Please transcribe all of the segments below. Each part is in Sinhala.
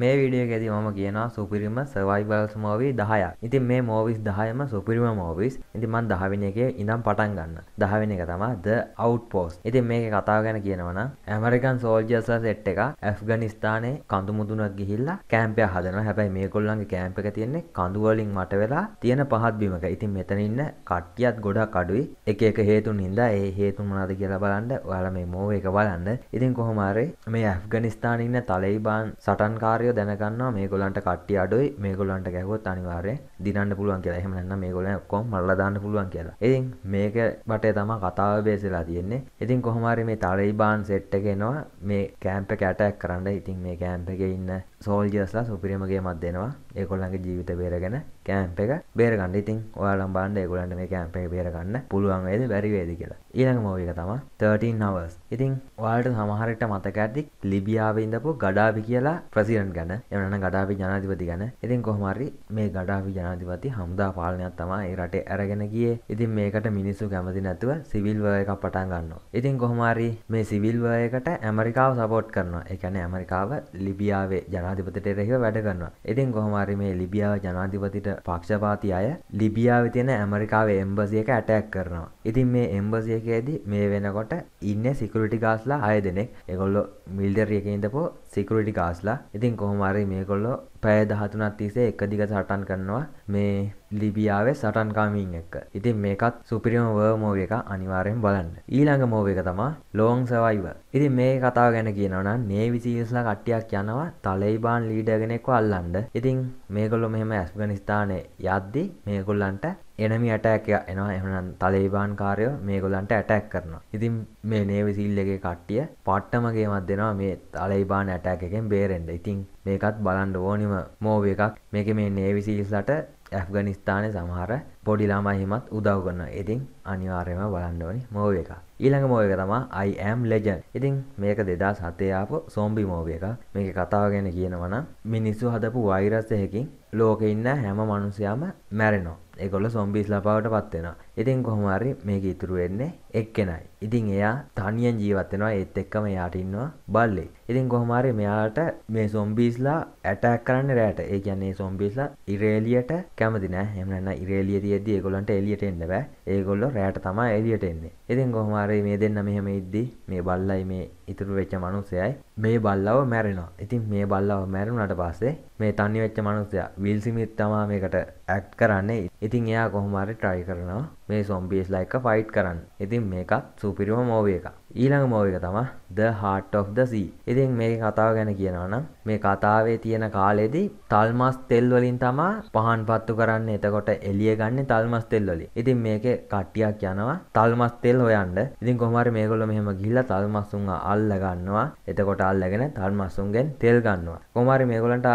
මේ විඩියගෙදී මම කියනවා සුපිරිම සවයිබල්ස් මෝවී දහයක් ඉතින් මේ මෝවිස් දහයම සුපිරිම මෝවිස් ඉතින් මන් දහවිනි එකේ ඉඳම් පටන් ගන්න දහවෙන එක තමා ද අවට් පෝස් ඉතින් මේක කතාව ගැන කියනවන ඇමරිකන් සෝල්ජස්ල සෙට් එක ඇෆ්ගනිස්ථානයේ කඳු මුදුනක් ගිහිල්ලා කෑම්පය හදනවා හැබැයි මේකොල්ලන්ගේ කෑම්ප එක තියෙන්නේ කඳුවලින් මට වෙලා තියෙන පහත් බිමක ඉතින් මෙතන ඉන්න කට්ටියත් ගොඩක් අඩුයි එක එක හේතුන් හින්දා ඒ හේතු මොනවද කියලා බලන්න ඔයාලා මේ මෝව එක බලන්න ඉතින් කොහොම හරි මේ ඇෆ්ගනිස්ථානයේ ඉන්න තලයිබාන් සටන්කාරයෝ ටික දැනගන්නවා මේගොල්ලන්ට කට්ටිය අඩුයි මේගොල්ලන්ට ගැහුවොත් අනිවාර්යෙන් දිනන්න පුළුවන් කියලා. එහෙම නැත්නම් මේගොල්ලන් ඔක්කොම මරලා දාන්න පුළුවන් කියලා. ඉතින් මේක වටේ තමයි කතාව බේස් වෙලා තියෙන්නේ. ඉතින් කොහොම හරි මේ තලයිබාන් සෙට් එක එනවා මේ කැම්ප් එකට ඇටැක් කරන්න. ඉතින් මේ කැම්ප් එකේ ඉන්න සෝල්ජස්ලා සුපිරිමගේ මත් දෙනවා ඒකොල්ලන්ගේ ජීවිත බේරගෙන කෑම්ප එක බේරගන්න ඉතින් ඔයාලම් බාන්ඩ ඒගොලන්ට මේ කෑම්පේ බේරගන්න පුළුවන් වේද බැරිවේද කියලා ඊළඟ මෝවි එක තමයි 13 hours. ඉතින් ඔයාලට සමහරට මතක ඇති ලිබියාවේ ඉඳපු ගඩාෆි කියලා ප්‍රෙසිඩන්ට් ගැන, එහෙම නැත්නම් ගඩාෆි ජනාධිපති ගැන. ඉතින් කොහොම හරි මේ ගඩාෆි ජනාධිපති හමුදා පාලනයක් තමයි ඒ රටේ අරගෙන ගියේ. ඉතින් මේකට මිනිස්සු කැමති නැතුව සිවිල් වර් එකක් පටන් ගන්නවා. ඉතින් කොහොම හරි මේ සිවිල් වර් එකට ඇමරිකාව සපෝට් කරනවා. ඒ කියන්නේ ඇමරිකාව ලිබියාවේ ජනාධිපතිට එරෙහිව වැඩ කරනවා. ඉතින් කොහොම හරි මේ ලිබියාවේ ජනාධිපතිට පක්ෂපාතී අය ලිබියාවේ තියෙන ඇමරිකාවේ එම්බසි එක ඇටැක් කරනවා. ඉතින් මේ එම්බසි එකේදී මේ වෙනකොට ඉන්න සිකරටි ගාස්ලා අය දෙනෙක් එකොල්ලො මිල්දරියකඉදපෝ සිකරටි ගාස්ලා ඉතින් කොහොමරි මේකොල්ලො පෑ දහතුනත් තිසේ එක දිග සටන් කරනවා මේ ලිබියාවේ සටන්කාමීන් එක්ක ඉතින් මේකත් සුපිරිම වර්මෝ එක අනිවාරයෙන් බලන්න ඊළඟ මෝව එක තමා ලෝන් සවයිව ඉතින් මේ කතාව ගැන කියනවන නේවිසිස්ලා කට්ටියක් යනවා තලයිබාන් ලීඩගෙනෙක්ව අල්ලන්ඩ ඉතින් මේකොල්ලො මෙහෙම ඇස්ගනිස්ථානය යද්දි මේකොල්ලන්ට එනමි ඇටැක් එනවා එහනම් තලේබාන් කාරයෝ මේ ගොලන්ට ඇටැක් කරනවා ඉතින් මේ නේවිසිල්ලගේ කට්ටිය පට්ටමගේමත් දෙනවා මේ තලයිබාන ඇටැක් එකෙන් බේරෙන්ඩ ඉතින් මේකත් බලන්ඩ ඕනිම මෝව එකක් මේක මේ නේවිසිල්ලට ඇෆ්ගනිස්ථානය සමහර පොඩිලාමහිමත් උදව් කරන ඉතින් අනිවාර්යම බලන්නවනි මෝව එක ඊළඟ මෝවක තමා අයිඇම් ලෙජන් ඉතින් මේක දෙදා සතයාපු සෝම්බි මෝව එක මේක කතාව ගැන කියනවනම් මිනිස්සු හදපු වෛරස්සයකින් ලෝක ඉන්න හැම මනුසයාම මැරෙනෝ එකොල සොම්බිස්ලා පවට පත්වෙනවා ඉතින් කොහොමරි මේක ඉතුරු වෙන්නේ එක්කෙනයි ඉතින් එයා තනියෙන් ජීවත්වෙනවා ඒත් එක්කම යාට ඉන්නවා බල්ලෙ ඉතින් කොහොමරි මෙයාට මේ සොම්බිස්ලා ඇටක් කරන්න රෑට ඒ කියන්නේ සොම්බිස්ලා ඉරේලියට කැමති නෑ එහෙමනම් ඉරේලිය තියෙද්දි ඒගොල්ලන්ට එළියට එන්න බෑ ඒගොල්ලෝ රෑට තමයි එළියට එන්නේ ඉතින් කොහොමරි මේ දෙන්න මෙහෙම ඉද්දි මේ බල්ලයි මේ ඉතුරු වෙච්ච මනුස්සයයි මේ බල්ලව මැරෙනවා ඉතින් මේ බල්ලව මැරුණාට පස්සේ මේ තනි වෙච්ච මනුස්සයා විල්සිමිත් තමා මේකට ඇක්ට් කරන්නේ ඉතින් එයා කොහොමරි ට්‍රයි කරනවා මේ සොම්බිස් ලයික ෆයිට් කරන්න ඉතින් මේකත් සුපිරිම මෝව එක ඊළඟ මෝව එක තම the heart of the sea ඉතින් මේ කතාව ගැන කියනවනම් මේ කතාවේ තියෙන කාලෙදි තල්මස් තෙල් වලින් තමා පහන් පත්තු කරන්න එතකොට එලිය ගන්න තල්මස් තෙල් වලින්. ඉතින් මේකේ කට්ටියක් යනවා තල්මස් තෙල් හොයන්න. ඉතින් කොහොමහරි මේගොල්ලෝ මෙහෙම ගිහිල්ලා තල්මස්ුන් අල්ල ගන්නවා. එතකොට අල්ලගෙන තල්මස්ුන්ගෙන් තෙල් ගන්නවා. කොහොමහරි මේගොල්ලන්ට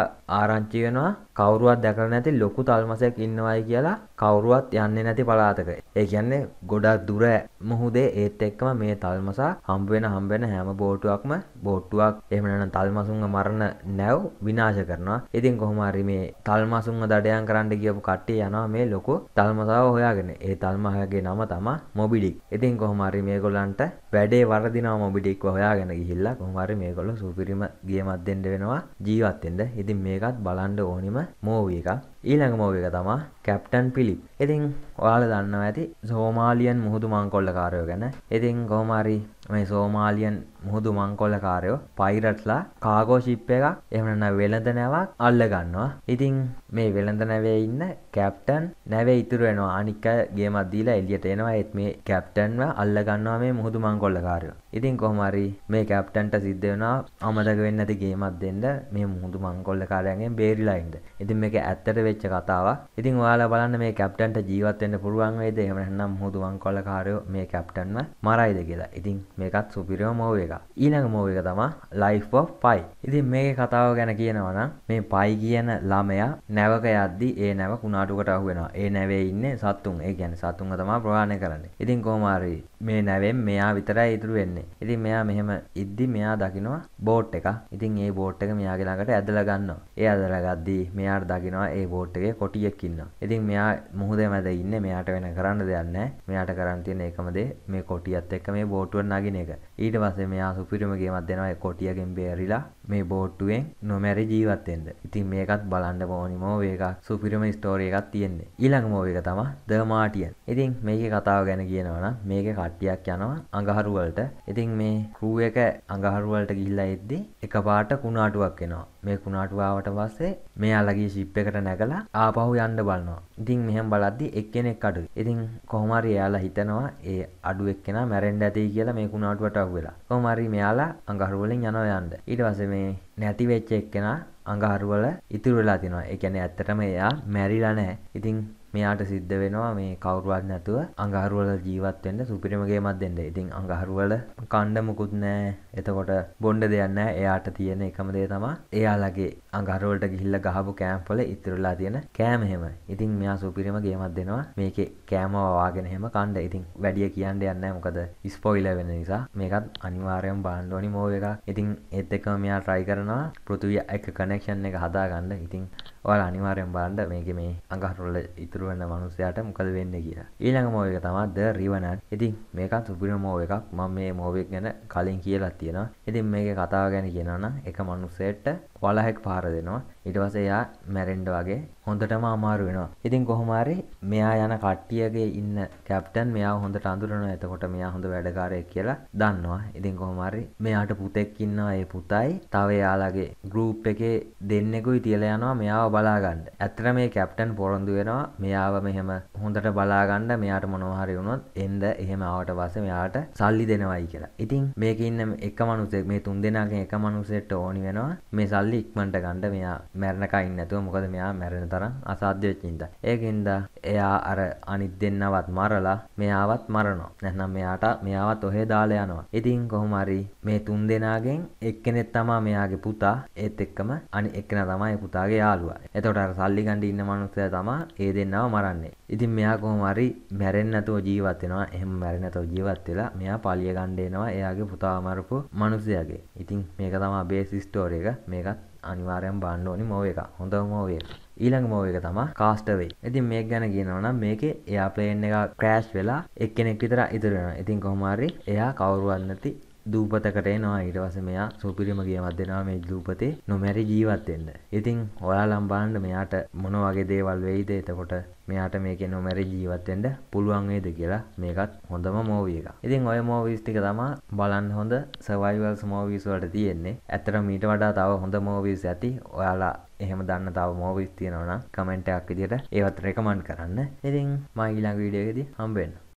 ආරංචි වෙනවා කවුරුවත් දැකලා නැති ලොකු තල්මසෙක් ප්‍රදේශයක් ඉන්නවයි කියලා කවුරුවත් යන්නේ නැති පලාතක. ඒ කියන්නේ ගොඩක් දුර මුහුදේ ඒත් එක්කම මේ තල්මසා හම්බ වෙන හම්බ වෙන හැම බෝටුවක්ම බෝටුවක් එහෙම නැත්නම් තල්මසුන්ව මරණ නැව් විනාශ කරනවා. ඉතින් කොහොම හරි මේ තල්මසුන්ව දඩයම් කරන්න ගියපු කට්ටිය යනවා මේ ලොකු තල්මසාව හොයාගෙන. ඒ තල්මහාගේ නම තමයි මොබිඩික්. ඉතින් කොහොම හරි මේගොල්ලන්ට වැඩේ වරදිනවා මොබිඩික්ව හොයාගෙන ගිහිල්ලා කොහොම හරි මේගොල්ලෝ සුපිරිම ගේමක් දෙන්න වෙනවා ජීවත් වෙන්න. ඉතින් මේකත් බලන්න ඕනිම මූවී එකක්. ඊළඟ මෝගක තමා කැප්ටන් පිලිප් ඉතින් ඔයාල දන්නවා ඇති සෝමාලියන් මුහුදු මංකොල්ල කාරයෝ ගැන ඉතින් කොහමරි මේ සෝමාලියන් මුහුදු මංකොලකාරයෝ පයිරට්ලා කාගෝ ශිප් එකක් එමන වෙළඳ නැවක් අල්ලගන්නවා ඉතිං මේ වෙළඳ නැවේ ඉන්න කැප්ටන් නැවේ ඉතුරුවෙනවා අනික්ක ගේමත් දීලා එලියට එනවා ඒත් මේ කැප්ටන්ව අල්ලගන්නවා මේ මුහුදු මංකොල්ලකාරයෝ ඉතින් කොහමරි මේ කැප්ටන්ට සිද්ධ වෙනවා අමතක වෙන්න ඇති ගේමත් දෙන්න මේ මුහුදු මංකොල්ලකාරයන්ගෙන් බේරිලායින්ද ඉතින් මේක ඇත්තට වෙච්ච කතාවක් ඉතින් ඔයාලා බලන්න මේ කැප්ටන්ට ජීවත් වෙන්න පුළුවන් වේද එහෙම නැත්නම් මුහුදු මංකොල්ලකාරයෝ මේ කැප්ටන්ව මරයිද කියලා ඉතින් මේකත් සුපිරිම මෝව එකක් ඊළඟ මූවික තමා ලයිෆ් පයි ඉතින් මේ කතාව ගැන කියනවනම් මේ පයි කියන ළමයා නැවක යද්දි ඒ නැව කුණාටුකට අහුවෙනවා ඒ නැවේ ඉන්න සත්තුන් ඒ ගැන සත්තුන්ග තමා ප්‍රවාණය කරන්න ඉතින් කෝමාරී මේ නැවෙන් මෙයා විතරයි ඉතුරු වෙන්නේ ඉතින් මෙයා මෙහෙම ඉද්දි මෙයා දකිනවා බෝට් එක ඉතින් ඒ බෝට් එක මෙයාගේ ළඟට ඇදලා ගන්නවා ඒ ඇදලා ගද්දී මෙයාට දකිනවා ඒ බෝට් එකේ කොටියෙක් ඉන්නවා ඉතින් මෙයා මුහුදේ මැද ඉන්නේ මෙයාට වෙන කරන්න දෙයක් නැහැ මෙයාට කරන්න තියෙන එකම දේ මේ කොටියත් එක්ක මේ බෝට්ටුවෙන් නගින එක ඊට පස්සේ මෙයා මෙයා සුපිරිම ගේමක් දෙනවා කොටියගෙන් බේරිලා මේ බෝට්ටුවෙන් නොමැරි ජීවත්වෙන්ද ඉතින් මේකත් බලන්න ඕනි මෝව එකක් සුපිරිම ස්ටෝරිය එකක් තියෙන්නේ ඊළඟ මෝව එක තම ද මාටියන් ඉතින් මේක කතාව ගැන කියනවනම් මේක කට්ටියක් යනවා අඟහරුවලට ඉතින් මේ ක්‍රූ එක අඟහරුවලට ගිහිල්ලා එද්දි එකපාරට කුණාටුවක් එනවා මේ කුණාටුවාවට පස්සේ මෙයාලගේ ශිප් එකට නැගලා ආපහු යන්න බලනවා. ඉතින් මෙහෙම බලද්දි එක්කෙනෙක් අඩුයි. ඉතින් කොහොම හරි එයාලා හිතනවා ඒ අඩු එක්කෙනා මැරෙන්න ඇති කියලා මේ කුණාටුවට අහුවෙලා. කොහොම හරි මෙයාලා අඟහරු වලින් යනවා යන්න. ඊට පස්සේ මේ නැති වෙච්ච එක්කෙනා අඟහරු වල ඉතුරු වෙලා තිනවා. ඒ කියන්නේ ඇත්තටම එයා මැරිලා නැහැ. ඉතින් මෙයාට සිද්ධ වෙනවා මේ කවුරුවත් නැතුව අඟහරුවල ජීවත් වෙන්න සුපිරිම ගේමක් දෙන්න. ඉතින් අඟහරුවල කණ්ඩ මුකුත් නෑ. එතකොට බොණ්ඩ දෙයක් නෑ. එයාට තියෙන එකම දේ තමයි එයාලගේ අඟහරුවලට ගිහිල්ලා ගහපු කෑම් වල ඉතුරුලා තියෙන කෑම එහෙම. ඉතින් මෙයා සුපිරිම ගේමක් දෙනවා. මේකේ කෑම වවාගෙන එහෙම කණ්ඩ. ඉතින් වැඩිය කියන්න යන්නේ මොකද ස්පොයිලර් වෙන නිසා. මේකත් අනිවාර්යයෙන් බලන්න ඕනි මෝව එකක්. ඉතින් ඒත් එක්කම මෙයා try කරනවා පෘථිවිය එක කනෙක්ෂන් එක හදාගන්න. ඉතින් ඔයාල අනිවාරයෙන් බලන්ඩ මේක මේ අඟහරුල්ල ඉතුරු වන්න මනුස්සයාට මොකද වෙන්න කියලා ඊළඟ මෝව එක තමා ද රිවනට් ඉතින් මේකත් සුපින මෝව එකක් මම මේ මෝවෙක් ගැන කලින් කියලා තියෙනවා ඉතින් මේක කතාව ගැන කියනවනම් එක මනුස්සයට වලහෙක් පාර දෙනවා ඊට පස්සේ එයා මැරෙන්න වගේ හොඳටම අමාරු වෙනවා. ඉතින් කොහොම හරි මෙයා යන කට්ටියගේ ඉන්න කැප්ටන් මෙයා හොඳට අඳුරනවා. එතකොට මෙයා හොඳ වැඩකාරයෙක් කියලා දන්නවා. ඉතින් කොහොම හරි මෙයාට පුතෙක් ඉන්නවා. ඒ පුතයි තව එයාලගේ ගෲප් එකේ දෙන්නෙකුයි තියලා යනවා මෙයාව බලා ගන්න. ඇත්තට මේ කැප්ටන් පොරොන්දු වෙනවා මෙයාව මෙහෙම හොඳට බලා ගන්න මෙයාට මොනවා හරි වුණොත් එන්න එහෙම ආවට පස්සේ මෙයාට සල්ලි දෙනවයි කියලා. ඉතින් මේකේ ඉන්න එක මනුස්සෙක් මේ තුන් දෙනාගෙන් එක මනුස්සෙක්ට ඕනි වෙනවා මේ සල්ලි ඉක්මනට ගන්න මෙයා මැරණකයින් නැතුව මොකද මෙයා මැරෙන තරම් අසාධ්‍ය වෙච්ච හින්දා. ඒකින්ද එයා අර අනිත් දෙන්නවත් මරලා මෙයාවත් මරනවා. නැත්නම් මෙයාට මෙයාවත් ඔහෙ දාලා යනවා. ඉතින් කොහොම හරි මේ තුන් දෙනාගෙන් එක්කෙනෙක් තමයි මෙයාගේ පුතා. ඒත් එක්කම අනිත් එක්කෙනා තමයි පුතාගේ යාළුවා. එතකොට අර සල්ලි ගන්න ඉන්න මනුස්සයා තමයි ඒ දෙන්නව මරන්නේ. ඉතින් මෙයා කොහොම හරි මැරෙන්නේ නැතුව ජීවත් වෙනවා. එහෙම මැරෙන්නේ නැතුව ජීවත් වෙලා මෙයා පලිය ගන්න එනවා එයාගේ පුතා මරපු මනුස්සයාගේ. ඉතින් මේක තමයි බේස් ස්ටෝරි එක. මේකත් අනිවාරයම් බන්න ඕනි මෝව එක හොඳ මෝවේ ඊළඟ මෝව එක තම කාස්ටවෙයි ඉතින් මේ ගැන කියනවනම් මේකේ එයා ප්ලේන් එක ක්‍රෑෂ් වෙලා එක්කෙනෙක් විතර ඉතුරෙන ඉතින් කොහොමාරි එයා කවුරුවත් නැති දූපතකට එනවා ඊට පස්සේ මෙයා සුපිරිම ගියමක් දෙනවා මේ දූපතේ නොමැරි ජීවත් වෙන්න. ඉතින් ඔයාලම් බලන්න මෙයාට මොන වගේ දේවල් වෙයිද? එතකොට මෙයාට මේකෙන් නොමැරි ජීවත් වෙන්න පුළුවන් වේද කියලා මේකත් හොඳම මූවී එකක්. ඉතින් ඔය මූවීස් ටික තමයි බලන්න හොඳ සර්වයිවල්ස් මූවීස් වලට තියෙන්නේ. ඇත්තටම ඊට වඩා තව හොඳ මූවීස් ඇති. ඔයාලා එහෙම දන්න තව මූවීස් තියෙනවා නම් කමෙන්ට් එකක් විදියට ඒවත් රෙකමන්ඩ් කරන්න. ඉතින් මම ඊළඟ වීඩියෝ එකේදී හම්බ වෙන්න.